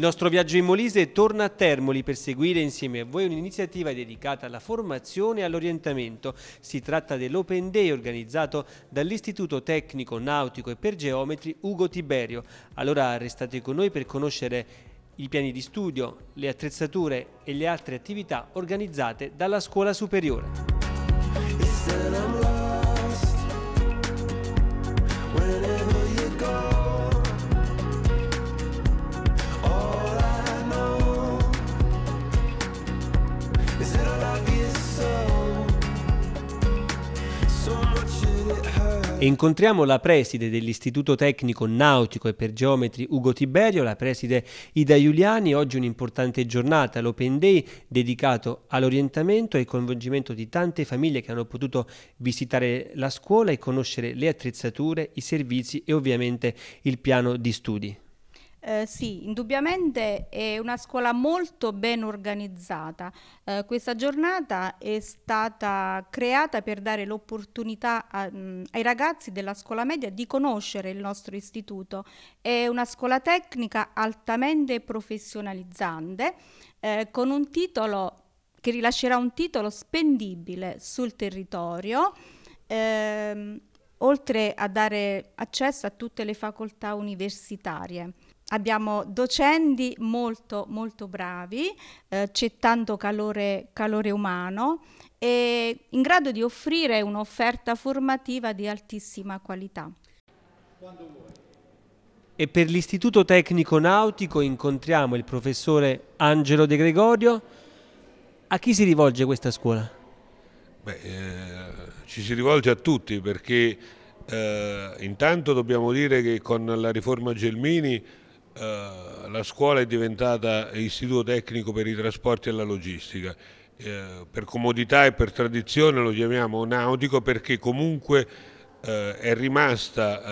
Il nostro viaggio in Molise torna a Termoli per seguire insieme a voi un'iniziativa dedicata alla formazione e all'orientamento. Si tratta dell'Open Day organizzato dall'Istituto Tecnico Nautico e per Geometri Ugo Tiberio. Allora restate con noi per conoscere i piani di studio, le attrezzature e le altre attività organizzate dalla scuola superiore. E incontriamo la preside dell'Istituto Tecnico Nautico e per Geometri Ugo Tiberio, la preside Ida Giuliani. Oggi un'importante giornata, l'Open Day, dedicato all'orientamento e al coinvolgimento di tante famiglie che hanno potuto visitare la scuola e conoscere le attrezzature, i servizi e ovviamente il piano di studi. Eh, sì, indubbiamente è una scuola molto ben organizzata. Eh, questa giornata è stata creata per dare l'opportunità mm, ai ragazzi della scuola media di conoscere il nostro istituto. È una scuola tecnica altamente professionalizzante eh, con un titolo che rilascerà un titolo spendibile sul territorio. Ehm, oltre a dare accesso a tutte le facoltà universitarie abbiamo docenti molto molto bravi, eh, c'è tanto calore, calore umano e in grado di offrire un'offerta formativa di altissima qualità. E per l'Istituto Tecnico Nautico incontriamo il professore Angelo De Gregorio. A chi si rivolge questa scuola? Beh, eh, ci si rivolge a tutti perché eh, intanto dobbiamo dire che con la riforma Gelmini eh, la scuola è diventata istituto tecnico per i trasporti e la logistica. Eh, per comodità e per tradizione lo chiamiamo nautico perché comunque eh, è rimasta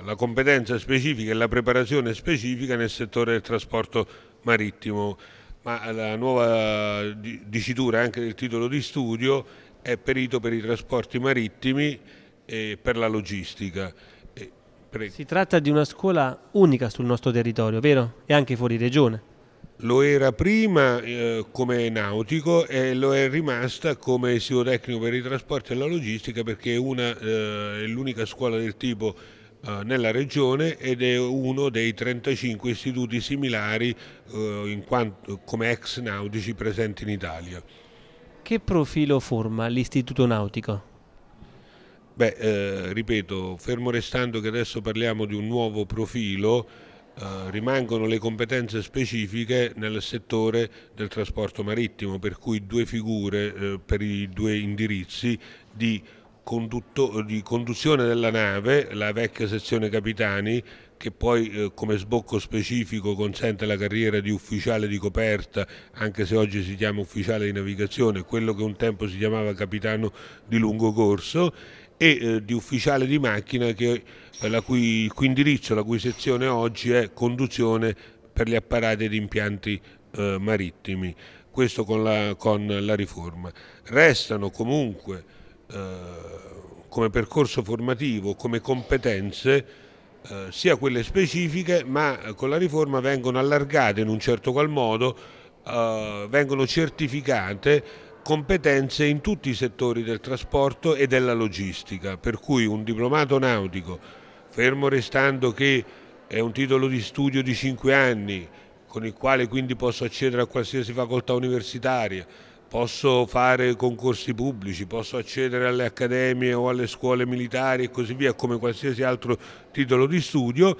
eh, la competenza specifica e la preparazione specifica nel settore del trasporto marittimo, ma la nuova dicitura anche del titolo di studio è perito per i trasporti marittimi e per la logistica. Prego. Si tratta di una scuola unica sul nostro territorio, vero? E anche fuori regione. Lo era prima eh, come nautico e lo è rimasta come istituto tecnico per i trasporti e la logistica perché una, eh, è l'unica scuola del tipo eh, nella regione ed è uno dei 35 istituti similari eh, quanto, come ex nautici presenti in Italia. Che profilo forma l'istituto nautico? Beh, eh, ripeto, fermo restando che adesso parliamo di un nuovo profilo, eh, rimangono le competenze specifiche nel settore del trasporto marittimo, per cui due figure eh, per i due indirizzi di, di, conduzione della nave, la vecchia sezione capitani, che poi eh, come sbocco specifico consente la carriera di ufficiale di coperta, anche se oggi si chiama ufficiale di navigazione, quello che un tempo si chiamava capitano di lungo corso, e eh, di ufficiale di macchina che, eh, la cui, cui, indirizzo, la cui sezione oggi è conduzione per gli apparati ed impianti eh, marittimi, questo con la, con la, riforma. Restano comunque eh, come percorso formativo, come competenze, eh, sia quelle specifiche, ma eh, con la riforma vengono allargate in un certo qual modo, vengono certificate competenze in tutti i settori del trasporto e della logistica, per cui un diplomato nautico, fermo restando che è un titolo di studio di 5 anni, con il quale quindi posso accedere a qualsiasi facoltà universitaria, posso fare concorsi pubblici, posso accedere alle accademie o alle scuole militari e così via, come qualsiasi altro titolo di studio,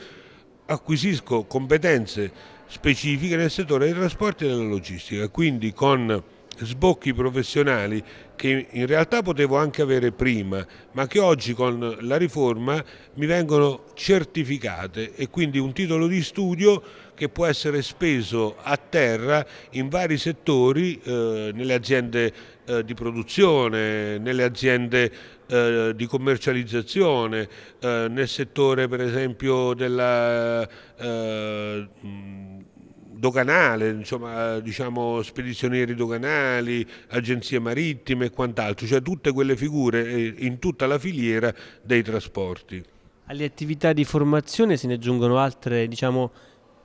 acquisisco competenze specifiche nel settore dei trasporti e della logistica, quindi con sbocchi professionali che in realtà potevo anche avere prima, ma che oggi con la riforma mi vengono certificate e quindi un titolo di studio che può essere speso a terra in vari settori, eh, nelle aziende eh, di produzione, nelle aziende eh, di commercializzazione, eh, nel settore per esempio della... Eh, mh, doganale, insomma, diciamo spedizionieri doganali, agenzie marittime e quant'altro, cioè tutte quelle figure eh, in tutta la filiera dei trasporti. Alle attività di formazione se ne aggiungono altre, diciamo,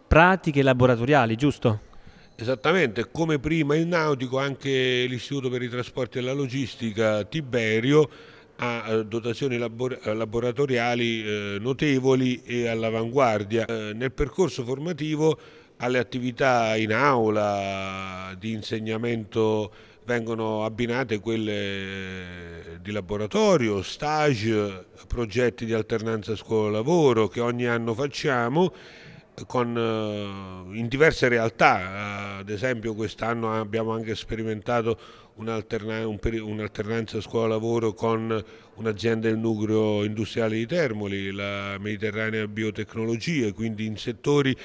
pratiche laboratoriali, giusto? Esattamente, come prima il nautico, anche l'Istituto per i Trasporti e la Logistica Tiberio ha eh, dotazioni labor laboratoriali eh, notevoli e all'avanguardia. Eh, nel percorso formativo alle attività in aula di insegnamento vengono abbinate quelle di laboratorio, stage, progetti di alternanza scuola-lavoro che ogni anno facciamo con, eh, in diverse realtà, ad esempio quest'anno abbiamo anche sperimentato un'alternanza scuola-lavoro con un'azienda del nucleo industriale di Termoli, la Mediterranea Biotecnologie, quindi in settori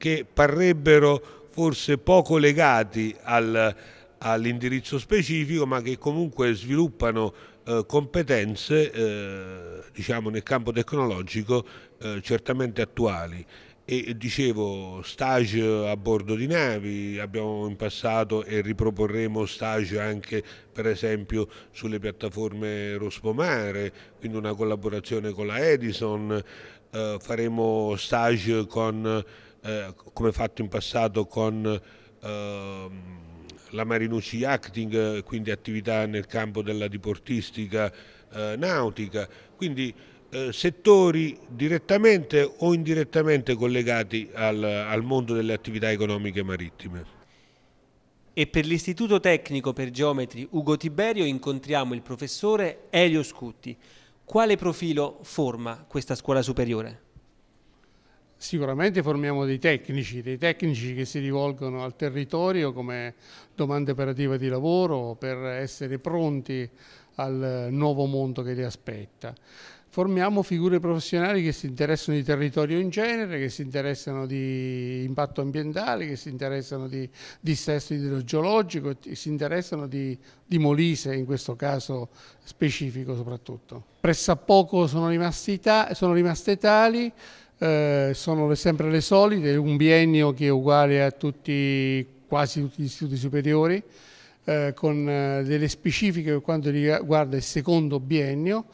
che parrebbero forse poco legati al, all'indirizzo specifico ma che comunque sviluppano eh, competenze eh, diciamo nel campo tecnologico eh, certamente attuali e dicevo stage a bordo di navi, abbiamo in passato e riproporremo stage anche per esempio sulle piattaforme Rospomare, quindi una collaborazione con la Edison, eh, faremo stage con eh, come fatto in passato con eh, la Marinucci Acting, quindi attività nel campo della diportistica eh, nautica, quindi eh, settori direttamente o indirettamente collegati al, al mondo delle attività economiche marittime. E per l'Istituto Tecnico per Geometri Ugo Tiberio incontriamo il professore Elio Scutti. Quale profilo forma questa scuola superiore? Sicuramente formiamo dei tecnici, dei tecnici che si rivolgono al territorio come domanda operativa di lavoro per essere pronti al nuovo mondo che li aspetta. Formiamo figure professionali che si interessano di territorio in genere, che si interessano di impatto ambientale, che si interessano di dissesto idrogeologico, che si interessano di, di Molise in questo caso specifico soprattutto. Pressappoco sono, sono rimaste tali eh, sono sempre le solite, un biennio che è uguale a tutti, quasi tutti gli istituti superiori, eh, con eh, delle specifiche per quanto riguarda il secondo biennio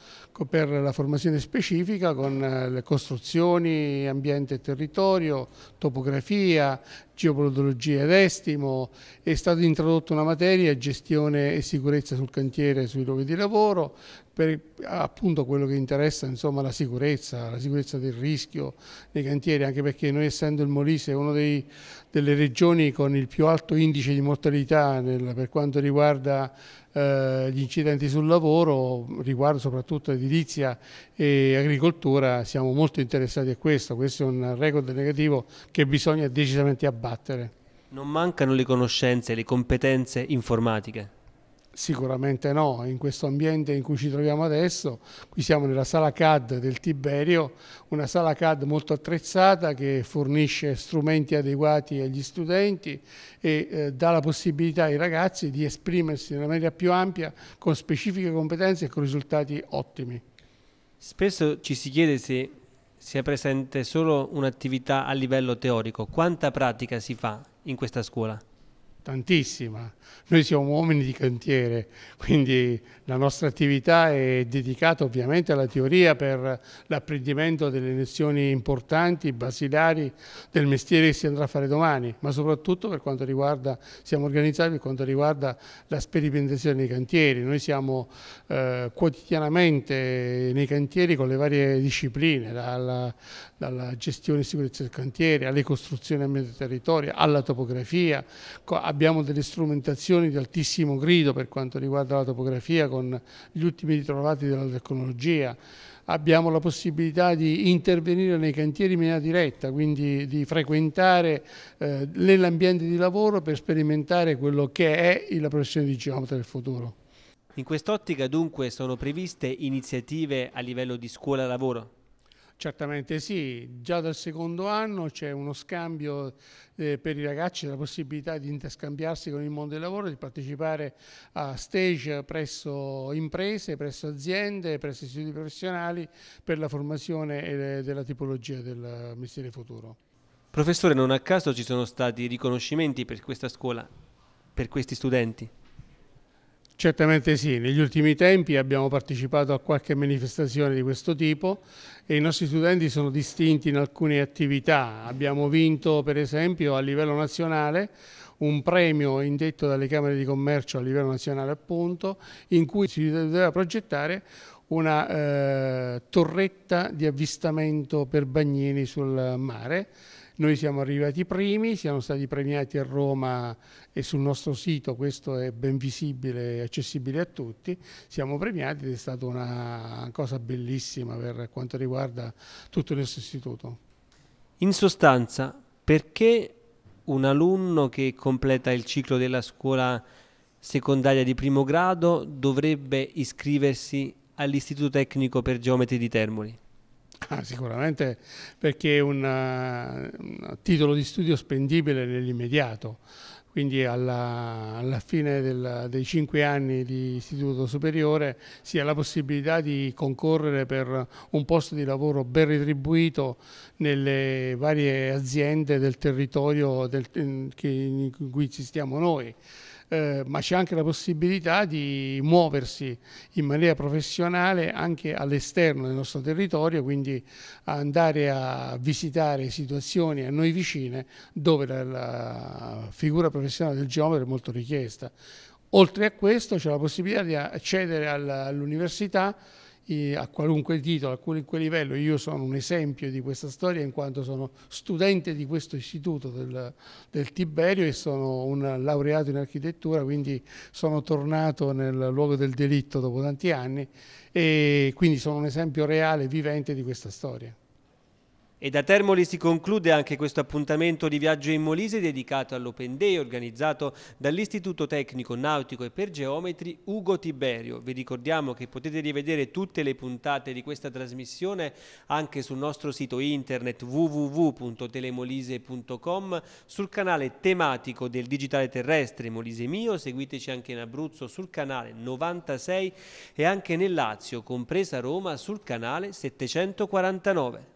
per la formazione specifica con eh, le costruzioni, ambiente e territorio, topografia, geopodologia ed estimo, è stata introdotta una materia gestione e sicurezza sul cantiere e sui luoghi di lavoro per appunto quello che interessa insomma, la sicurezza, la sicurezza del rischio nei cantieri, anche perché noi essendo il Molise una delle regioni con il più alto indice di mortalità nel, per quanto riguarda eh, gli incidenti sul lavoro, riguardo soprattutto edilizia e agricoltura, siamo molto interessati a questo, questo è un record negativo che bisogna decisamente abbattere. Non mancano le conoscenze, le competenze informatiche? Sicuramente no, in questo ambiente in cui ci troviamo adesso, qui siamo nella sala CAD del Tiberio, una sala CAD molto attrezzata che fornisce strumenti adeguati agli studenti e eh, dà la possibilità ai ragazzi di esprimersi in una maniera più ampia con specifiche competenze e con risultati ottimi. Spesso ci si chiede se sia presente solo un'attività a livello teorico, quanta pratica si fa in questa scuola? tantissima. Noi siamo uomini di cantiere, quindi la nostra attività è dedicata ovviamente alla teoria per l'apprendimento delle lezioni importanti, basilari del mestiere che si andrà a fare domani, ma soprattutto per quanto riguarda, siamo organizzati per quanto riguarda la sperimentazione dei cantieri. Noi siamo eh, quotidianamente nei cantieri con le varie discipline, dalla, dalla gestione e sicurezza del cantiere alle costruzioni a medio territorio, alla topografia, abbiamo delle strumentazioni di altissimo grido per quanto riguarda la topografia con gli ultimi ritrovati della tecnologia, abbiamo la possibilità di intervenire nei cantieri in maniera diretta, quindi di frequentare eh, l'ambiente di lavoro per sperimentare quello che è la professione di geometra del futuro. In quest'ottica dunque sono previste iniziative a livello di scuola-lavoro? Certamente sì, già dal secondo anno c'è uno scambio eh, per i ragazzi, la possibilità di interscambiarsi con il mondo del lavoro, di partecipare a stage presso imprese, presso aziende, presso istituti professionali per la formazione eh, della tipologia del mestiere futuro. Professore, non a caso ci sono stati riconoscimenti per questa scuola, per questi studenti? Certamente sì, negli ultimi tempi abbiamo partecipato a qualche manifestazione di questo tipo e i nostri studenti sono distinti in alcune attività. Abbiamo vinto per esempio a livello nazionale un premio indetto dalle Camere di Commercio a livello nazionale appunto, in cui si doveva progettare una eh, torretta di avvistamento per bagnini sul mare noi siamo arrivati primi, siamo stati premiati a Roma e sul nostro sito questo è ben visibile e accessibile a tutti, siamo premiati ed è stata una cosa bellissima per quanto riguarda tutto il nostro istituto. In sostanza, perché un alunno che completa il ciclo della scuola secondaria di primo grado dovrebbe iscriversi all'Istituto Tecnico per Geometri di Termoli? sicuramente perché è eh, un, titolo di studio spendibile nell'immediato, quindi alla, alla fine del, dei cinque anni di istituto superiore si ha la possibilità di concorrere per un posto di lavoro ben retribuito nelle varie aziende del territorio del, in cui ci stiamo noi. Eh, ma c'è anche la possibilità di muoversi in maniera professionale anche all'esterno del nostro territorio, quindi andare a visitare situazioni a noi vicine dove la, la figura professionale del geometra è molto richiesta. Oltre a questo c'è la possibilità di accedere all'università a qualunque titolo, a qualunque livello. Io sono un esempio di questa storia in quanto sono studente di questo istituto del, del Tiberio e sono un laureato in architettura, quindi sono tornato nel luogo del delitto dopo tanti anni e quindi sono un esempio reale, vivente di questa storia. E da Termoli si conclude anche questo appuntamento di viaggio in Molise dedicato all'Open Day organizzato dall'Istituto Tecnico Nautico e per Geometri Ugo Tiberio. Vi ricordiamo che potete rivedere tutte le puntate di questa trasmissione anche sul nostro sito internet www.telemolise.com, sul canale tematico del Digitale Terrestre Molise Mio, seguiteci anche in Abruzzo sul canale 96 e anche nel Lazio, compresa Roma, sul canale 749.